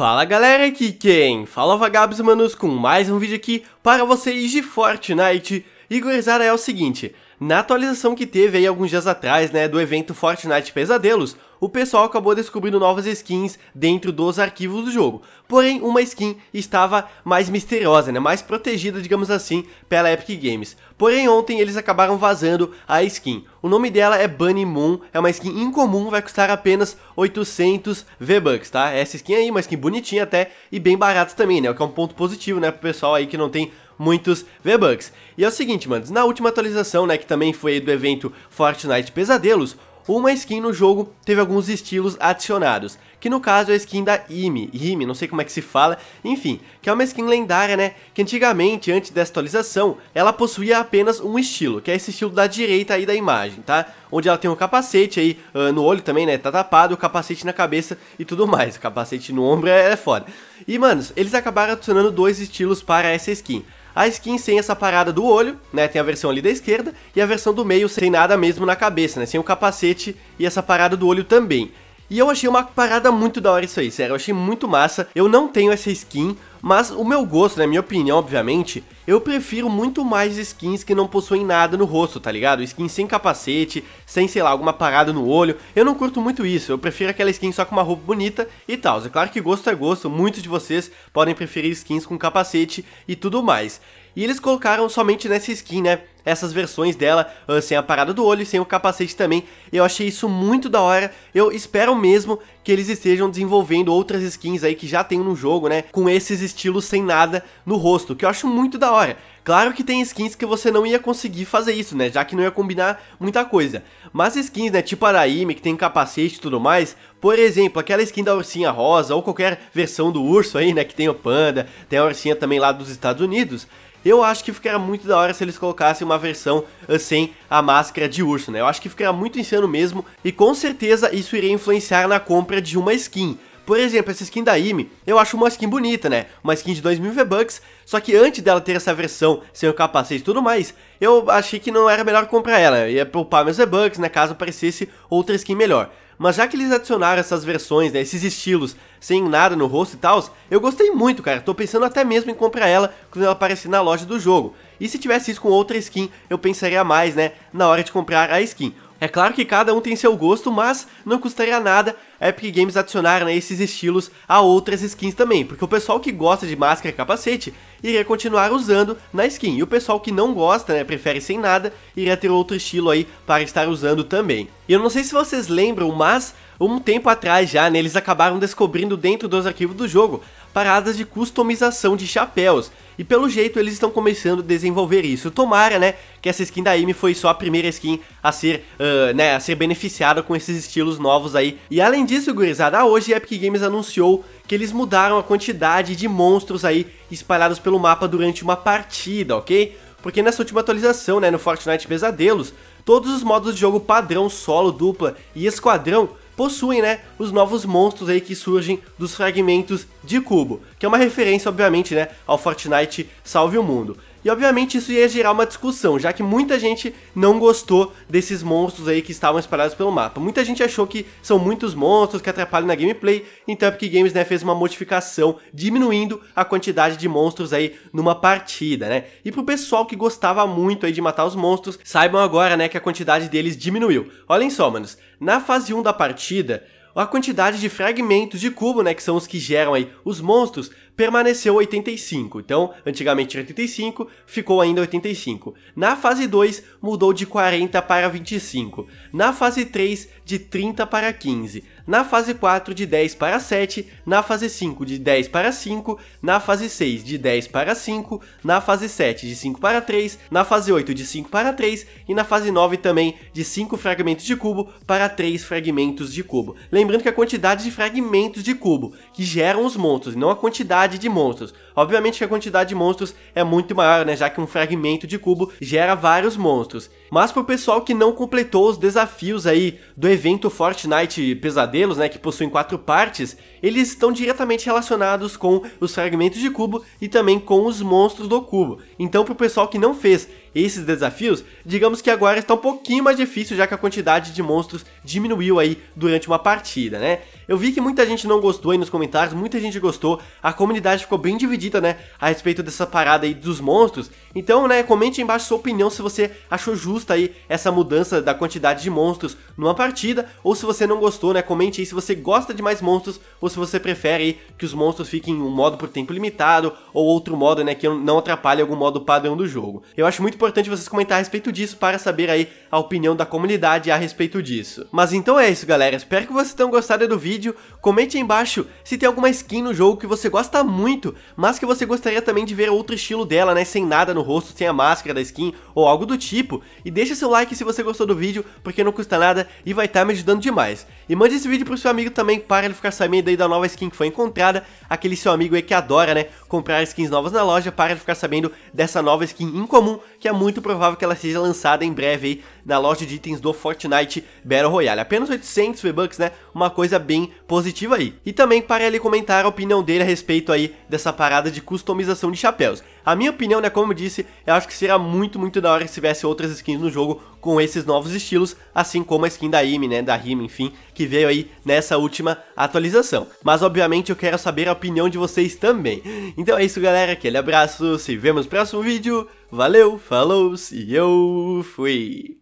Fala galera, aqui quem? Fala Vagabos Manos com mais um vídeo aqui para vocês de Fortnite. E gurizada, é o seguinte, na atualização que teve aí alguns dias atrás, né, do evento Fortnite Pesadelos, o pessoal acabou descobrindo novas skins dentro dos arquivos do jogo. Porém, uma skin estava mais misteriosa, né? mais protegida, digamos assim, pela Epic Games. Porém, ontem eles acabaram vazando a skin. O nome dela é Bunny Moon, é uma skin incomum, vai custar apenas 800 V-Bucks, tá? Essa skin aí, uma skin bonitinha até e bem barata também, né? O que é um ponto positivo, né, pro pessoal aí que não tem muitos V-Bucks. E é o seguinte, mano. na última atualização, né, que também foi do evento Fortnite Pesadelos, uma skin no jogo teve alguns estilos adicionados, que no caso é a skin da Imi, Imi, não sei como é que se fala, enfim, que é uma skin lendária, né, que antigamente, antes dessa atualização, ela possuía apenas um estilo, que é esse estilo da direita aí da imagem, tá? Onde ela tem um capacete aí, uh, no olho também, né, tá tapado, o capacete na cabeça e tudo mais, o capacete no ombro é, é foda. E, manos, eles acabaram adicionando dois estilos para essa skin, a skin sem essa parada do olho, né, tem a versão ali da esquerda, e a versão do meio sem nada mesmo na cabeça, né, sem o capacete e essa parada do olho também. E eu achei uma parada muito da hora isso aí, sério, eu achei muito massa. Eu não tenho essa skin, mas o meu gosto, na né, minha opinião, obviamente, eu prefiro muito mais skins que não possuem nada no rosto, tá ligado? Skins sem capacete, sem, sei lá, alguma parada no olho. Eu não curto muito isso, eu prefiro aquela skin só com uma roupa bonita e tal. É claro que gosto é gosto, muitos de vocês podem preferir skins com capacete e tudo mais. E eles colocaram somente nessa skin, né? Essas versões dela, ah, sem a parada do olho, sem o capacete também. Eu achei isso muito da hora. Eu espero mesmo que eles estejam desenvolvendo outras skins aí que já tem no jogo, né? Com esses estilos sem nada no rosto, que eu acho muito da hora. Claro que tem skins que você não ia conseguir fazer isso, né? Já que não ia combinar muita coisa. Mas skins, né? Tipo Araime, que tem capacete e tudo mais. Por exemplo, aquela skin da ursinha rosa ou qualquer versão do urso aí, né? Que tem o panda, tem a ursinha também lá dos Estados Unidos eu acho que ficaria muito da hora se eles colocassem uma versão uh, sem a máscara de urso, né? Eu acho que ficaria muito insano mesmo e com certeza isso iria influenciar na compra de uma skin. Por exemplo, essa skin da Imi, eu acho uma skin bonita, né? Uma skin de 2000 V-Bucks, só que antes dela ter essa versão sem o capacete e tudo mais, eu achei que não era melhor comprar ela, eu ia poupar meus V-Bucks, né, caso aparecesse outra skin melhor. Mas já que eles adicionaram essas versões, né, esses estilos, sem nada no rosto e tal, eu gostei muito, cara. Tô pensando até mesmo em comprar ela quando ela aparecer na loja do jogo. E se tivesse isso com outra skin, eu pensaria mais, né, na hora de comprar a skin. É claro que cada um tem seu gosto, mas não custaria nada a Epic Games adicionar né, esses estilos a outras skins também, porque o pessoal que gosta de máscara e capacete iria continuar usando na skin. E o pessoal que não gosta, né, prefere sem nada, iria ter outro estilo aí para estar usando também. E eu não sei se vocês lembram, mas um tempo atrás já, né, eles acabaram descobrindo dentro dos arquivos do jogo paradas de customização de chapéus. E pelo jeito eles estão começando a desenvolver isso. Tomara, né, que essa skin da Amy foi só a primeira skin a ser, uh, né, a ser beneficiada com esses estilos novos aí. E além disso, gurizada, hoje a Epic Games anunciou que eles mudaram a quantidade de monstros aí espalhados pelo mapa durante uma partida, ok? Porque nessa última atualização, né, no Fortnite Pesadelos, todos os modos de jogo padrão, solo, dupla e esquadrão possuem, né, os novos monstros aí que surgem dos fragmentos de cubo, que é uma referência, obviamente, né, ao Fortnite Salve o Mundo. E obviamente isso ia gerar uma discussão, já que muita gente não gostou desses monstros aí que estavam espalhados pelo mapa. Muita gente achou que são muitos monstros que atrapalham na gameplay, então a é Epic Games né, fez uma modificação diminuindo a quantidade de monstros aí numa partida, né? E pro pessoal que gostava muito aí de matar os monstros, saibam agora, né, que a quantidade deles diminuiu. Olhem só, manos, na fase 1 da partida, a quantidade de fragmentos de cubo, né, que são os que geram aí os monstros, permaneceu 85. Então, antigamente era 85, ficou ainda 85. Na fase 2, mudou de 40 para 25. Na fase 3, de 30 para 15. Na fase 4, de 10 para 7. Na fase 5, de 10 para 5. Na fase 6, de 10 para 5. Na fase 7, de 5 para 3. Na fase 8, de 5 para 3. E na fase 9 também, de 5 fragmentos de cubo para 3 fragmentos de cubo. Lembrando que a quantidade de fragmentos de cubo que geram os montos, não a quantidade quantidade de monstros. Obviamente que a quantidade de monstros é muito maior, né, já que um fragmento de cubo gera vários monstros. Mas pro pessoal que não completou os desafios aí do evento Fortnite Pesadelos, né, que possuem quatro partes, eles estão diretamente relacionados com os fragmentos de cubo e também com os monstros do cubo. Então pro pessoal que não fez esses desafios, digamos que agora está um pouquinho mais difícil, já que a quantidade de monstros diminuiu aí durante uma partida, né? Eu vi que muita gente não gostou aí nos comentários, muita gente gostou, a comunidade ficou bem dividida, né, a respeito dessa parada aí dos monstros. Então, né, comente aí embaixo sua opinião se você achou justa aí essa mudança da quantidade de monstros numa partida, ou se você não gostou, né, comente aí se você gosta de mais monstros, ou se você prefere aí que os monstros fiquem em um modo por tempo limitado, ou outro modo, né, que não atrapalhe algum modo padrão do jogo. Eu acho muito importante vocês comentar a respeito disso para saber aí a opinião da comunidade a respeito disso. Mas então é isso, galera. Espero que vocês tenham gostado do vídeo. Comente aí embaixo se tem alguma skin no jogo que você gosta muito, mas que você gostaria também de ver outro estilo dela, né? Sem nada no rosto, sem a máscara da skin ou algo do tipo. E deixa seu like se você gostou do vídeo, porque não custa nada e vai estar tá me ajudando demais. E mande esse vídeo pro seu amigo também para ele ficar sabendo aí da nova skin que foi encontrada, aquele seu amigo aí que adora, né, comprar skins novas na loja para ele ficar sabendo dessa nova skin incomum, que é muito provável que ela seja lançada em breve aí na loja de itens do Fortnite Battle Royale. Apenas 800 V-Bucks, né? Uma coisa bem positiva aí. E também para ele comentar a opinião dele a respeito aí dessa parada de customização de chapéus. A minha opinião, né, como eu disse, eu acho que seria muito, muito da hora se tivesse outras skins no jogo com esses novos estilos, assim como a skin da Imi, né, da Rima, enfim, que veio aí nessa última atualização. Mas obviamente eu quero saber a opinião de vocês também. Então é isso, galera, aquele abraço, se vemos no próximo vídeo, valeu, falou e eu fui!